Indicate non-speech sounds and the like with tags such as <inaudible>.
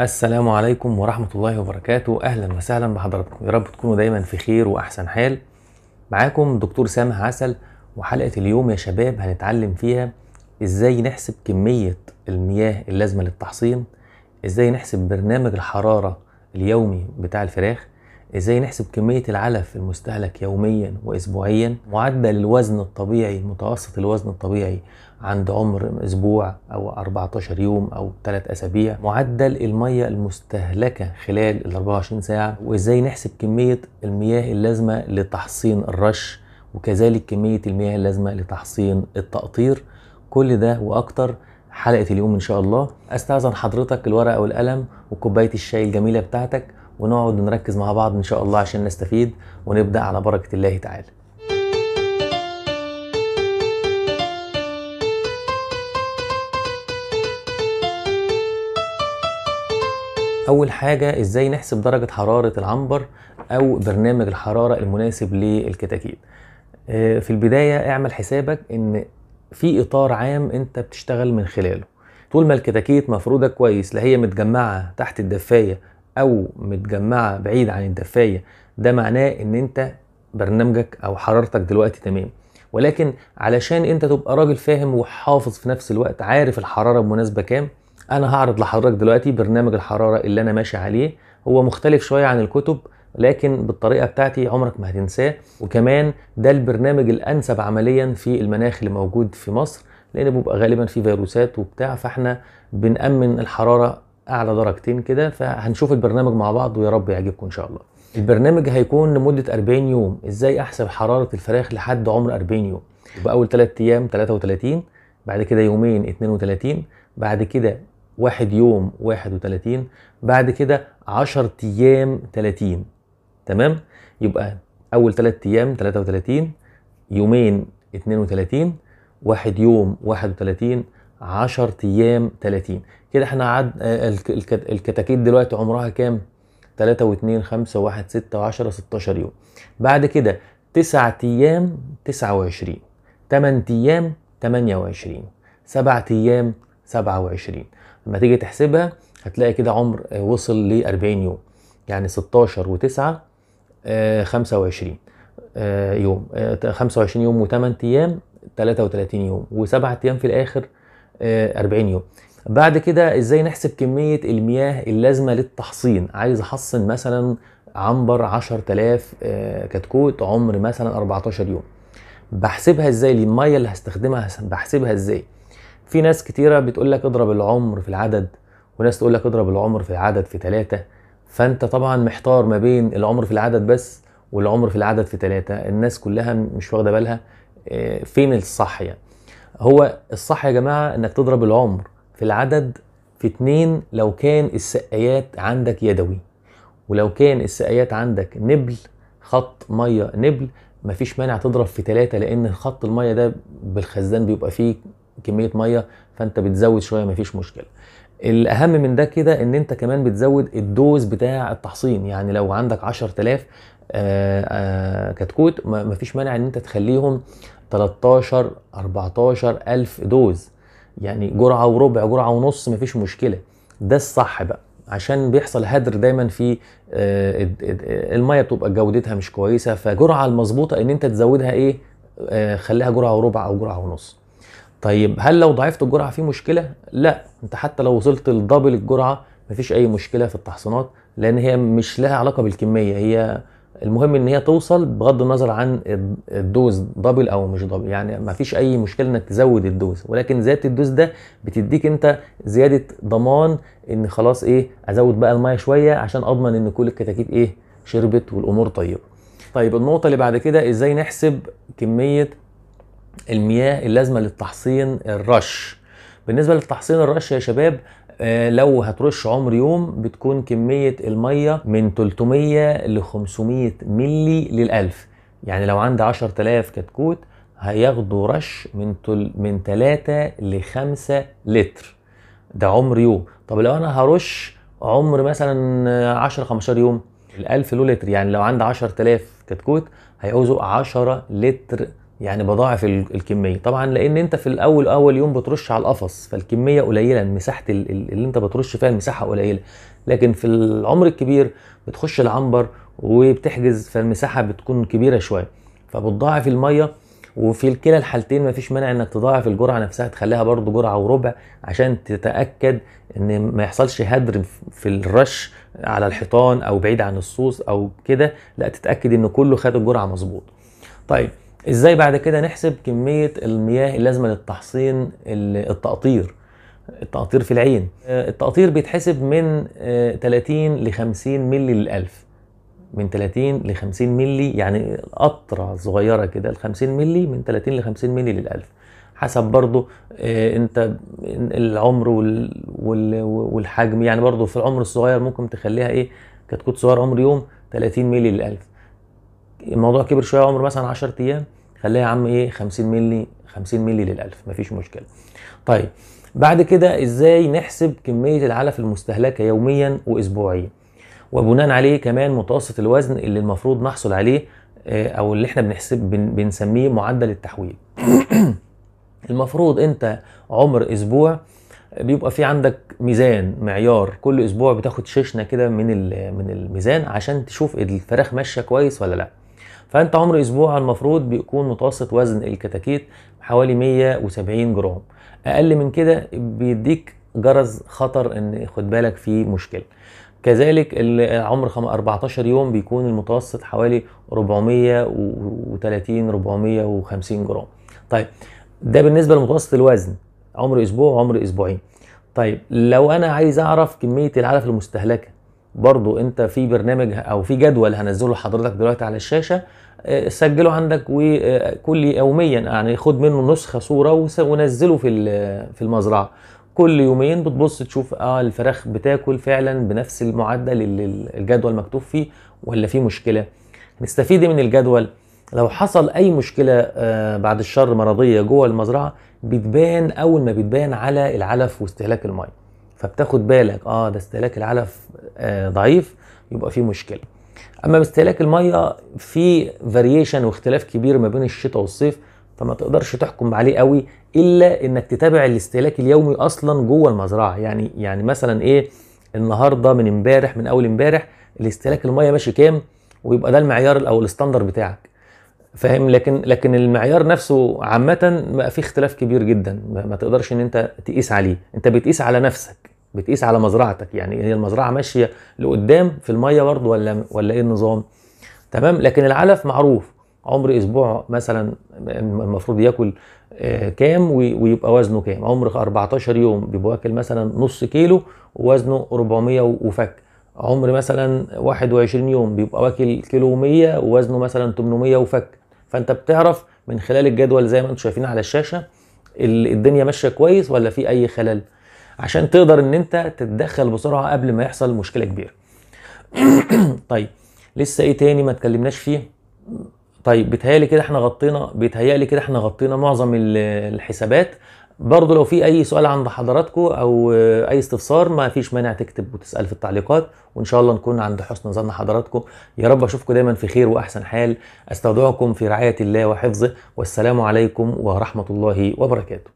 السلام عليكم ورحمة الله وبركاته أهلا وسهلا بحضراتكم يا رب تكونوا دايما في خير وأحسن حال معاكم دكتور سامح عسل وحلقة اليوم يا شباب هنتعلم فيها إزاي نحسب كمية المياه اللازمة للتحصين إزاي نحسب برنامج الحرارة اليومي بتاع الفراخ ازاي نحسب كميه العلف المستهلك يوميا واسبوعيا معدل الوزن الطبيعي متوسط الوزن الطبيعي عند عمر اسبوع او 14 يوم او 3 اسابيع معدل الميه المستهلكه خلال ال 24 ساعه وازاي نحسب كميه المياه اللازمه لتحصين الرش وكذلك كميه المياه اللازمه لتحصين التقطير كل ده واكتر حلقه اليوم ان شاء الله استاذن حضرتك الورقه والقلم وكوبايه الشاي الجميله بتاعتك ونقعد نركز مع بعض ان شاء الله عشان نستفيد ونبدا على بركه الله تعالى اول حاجه ازاي نحسب درجه حراره العنبر او برنامج الحراره المناسب للكتاكيت آه، في البدايه اعمل حسابك ان في اطار عام انت بتشتغل من خلاله طول ما الكتاكيت مفروده كويس لا هي متجمعه تحت الدفايه او متجمعه بعيد عن الدفايه ده معناه ان انت برنامجك او حرارتك دلوقتي تمام ولكن علشان انت تبقى راجل فاهم وحافظ في نفس الوقت عارف الحراره المناسبه كام انا هعرض لحضرتك دلوقتي برنامج الحراره اللي انا ماشي عليه هو مختلف شويه عن الكتب لكن بالطريقه بتاعتي عمرك ما هتنساه وكمان ده البرنامج الانسب عمليا في المناخ اللي موجود في مصر لان بيبقى غالبا في فيروسات وبتاع فاحنا بنامن الحراره اعلى درجتين كده فهنشوف البرنامج مع بعض ويا رب يعجبكم ان شاء الله البرنامج هيكون لمده 40 يوم ازاي احسب حراره الفراخ لحد عمر 40 يوم يبقى اول 3 ايام 33 بعد كده يومين 32 بعد كده واحد يوم 31 بعد كده 10 ايام 30 تمام يبقى اول 3 ايام 33 يومين 32 واحد يوم 31 10 ايام 30 كده احنا عد آه، الكتاكيت دلوقتي عمرها كام 3 و2 5 و1 6 و10 16 يوم بعد كده 9 ايام 29 8 ايام 28 7 ايام 27 لما تيجي تحسبها هتلاقي كده عمر آه، وصل ل 40 يوم يعني 16 و9 25 يوم 25 آه، يوم و8 ايام 33 يوم و7 ايام في الاخر 40 آه، يوم بعد كده ازاي نحسب كمية المياه اللازمة للتحصين عايز احصن مثلا عنبر 10000 آه، كتكوت عمر مثلا 14 يوم بحسبها ازاي المية اللي هستخدمها بحسبها ازاي في ناس كتيرة بتقول لك اضرب العمر في العدد وناس تقول لك اضرب العمر في العدد في ثلاثة فانت طبعا محتار ما بين العمر في العدد بس والعمر في العدد في ثلاثة الناس كلها مش واخدة بالها آه، فين الصح يعني هو الصح يا جماعه انك تضرب العمر في العدد في اتنين لو كان السقايات عندك يدوي ولو كان السقايات عندك نبل خط ميه نبل مفيش مانع تضرب في ثلاثة لان خط الميه ده بالخزان بيبقى فيه كميه ميه فانت بتزود شويه مفيش مشكله الاهم من ده كده ان انت كمان بتزود الدوز بتاع التحصين يعني لو عندك 10000 آه، آه، كتكوت مفيش مانع ان انت تخليهم 13 14 الف دوز يعني جرعه وربع جرعه ونص مفيش مشكله ده الصح بقى عشان بيحصل هدر دايما في آه، الميه بتبقى جودتها مش كويسه فجرعه المظبوطه ان انت تزودها ايه خليها جرعه وربع او جرعه ونص طيب هل لو ضعفت الجرعه في مشكله؟ لا انت حتى لو وصلت لدبل الجرعه مفيش اي مشكله في التحصينات لان هي مش لها علاقه بالكميه هي المهم ان هي توصل بغض النظر عن الدوز دبل او مش دبل يعني مفيش اي مشكله انك تزود الدوز ولكن زياده الدوز ده بتديك انت زياده ضمان ان خلاص ايه ازود بقى الميه شويه عشان اضمن ان كل الكتاكيت ايه شربت والامور طيبه طيب النقطه اللي بعد كده ازاي نحسب كميه المياه اللازمه للتحصين الرش بالنسبه للتحصين الرش يا شباب آه، لو هترش عمر يوم بتكون كميه الميه من 300 ل 500 ملي للالف يعني لو عندي 10000 كتكوت هياخدوا رش من تل من 3 ل 5 لتر ده عمر يوم طب لو انا هرش عمر مثلا 10 15 يوم ال1000 لتر يعني لو عندي 10000 كتكوت هيعوزوا 10 لتر يعني بضاعف الكميه طبعا لان انت في الاول اول يوم بترش على القفص فالكميه قليله مساحه اللي انت بترش فيها المساحه قليله لكن في العمر الكبير بتخش العنبر وبتحجز فالمساحه بتكون كبيره شويه فبتضاعف الميه وفي كلا الحالتين مفيش مانع انك تضاعف الجرعه نفسها تخليها برضو جرعه وربع عشان تتاكد ان ما يحصلش هدر في الرش على الحيطان او بعيد عن الصوص او كده لا تتاكد ان كله خد الجرعه مظبوط طيب ازاي بعد كده نحسب كميه المياه اللازمه للتحصين التقطير التقطير في العين آه، التقطير بيتحسب من 30 آه، ل 50 مللي للألف من 30 ل 50 مللي يعني قطرة صغيرة كده ال 50 مللي من 30 ل 50 مللي للألف حسب برضو آه، انت العمر والحجم يعني برضو في العمر الصغير ممكن تخليها ايه كتكوت صغير عمر يوم 30 مللي للألف الموضوع كبر شويه عمر مثلا 10 ايام خليها يا عم ايه 50 مللي 50 مللي للالف مفيش مشكله طيب بعد كده ازاي نحسب كميه العلف المستهلكه يوميا واسبوعيا وبناء عليه كمان متوسط الوزن اللي المفروض نحصل عليه آه، او اللي احنا بنحسب بنسميه معدل التحويل <coughs> المفروض انت عمر اسبوع آه، بيبقى في عندك ميزان معيار كل اسبوع بتاخد شيشنه كده من من الميزان عشان تشوف الفراخ ماشيه كويس ولا لا فانت عمر اسبوع المفروض بيكون متوسط وزن الكتاكيت حوالي 170 جرام اقل من كده بيديك جرس خطر ان خد بالك في مشكله كذلك عمر 14 يوم بيكون المتوسط حوالي 430 450 جرام طيب ده بالنسبه لمتوسط الوزن عمر اسبوع وعمر اسبوعين طيب لو انا عايز اعرف كميه العلف المستهلكه برضو انت في برنامج او في جدول هنزله لحضرتك دلوقتي على الشاشه آه، سجله عندك وكل آه، يوميا يعني خد منه نسخه صوره ونزله في في المزرعه كل يومين بتبص تشوف اه الفراخ بتاكل فعلا بنفس المعدل اللي الجدول مكتوب فيه ولا في مشكله نستفيد من الجدول لو حصل اي مشكله آه، بعد الشر مرضيه جوه المزرعه بتبان اول ما بتبان على العلف واستهلاك الميه فبتاخد بالك اه ده استهلاك العلف آه ضعيف يبقى فيه مشكله اما باستهلاك الميه في فاريشن واختلاف كبير ما بين الشتاء والصيف فما تقدرش تحكم عليه قوي الا انك تتابع الاستهلاك اليومي اصلا جوه المزرعه يعني يعني مثلا ايه النهارده من امبارح من اول امبارح الاستهلاك الميه ماشي كام ويبقى ده المعيار او الاستاندر بتاعك فاهم لكن لكن المعيار نفسه عامه بقى فيه اختلاف كبير جدا ما تقدرش ان انت تقيس عليه انت بتقيس على نفسك بتقيس على مزرعتك يعني هي المزرعه ماشيه لقدام في الميه برضه ولا ولا ايه النظام تمام لكن العلف معروف عمر اسبوع مثلا المفروض ياكل آه، كام ويبقى وزنه كام عمر 14 يوم بيبقى واكل مثلا نص كيلو ووزنه 400 وفك عمر مثلا 21 يوم بيبقى واكل كيلو و 100 ووزنه مثلا 800 وفك فانت بتعرف من خلال الجدول زي ما انتم شايفين على الشاشه الدنيا ماشيه كويس ولا في اي خلل عشان تقدر ان انت تتدخل بسرعه قبل ما يحصل مشكله كبيره <clears throat> طيب لسه ايه تاني ما اتكلمناش فيه طيب بيتهيالي كده احنا غطينا بيتهيالي كده احنا غطينا معظم الحسابات برضه لو في اي سؤال عند حضراتكم او اي استفسار ما فيش مانع تكتب وتسال في التعليقات وان شاء الله نكون عند حسن ظن حضراتكم يا رب اشوفكم دايما في خير واحسن حال استودعكم في رعايه الله وحفظه والسلام عليكم ورحمه الله وبركاته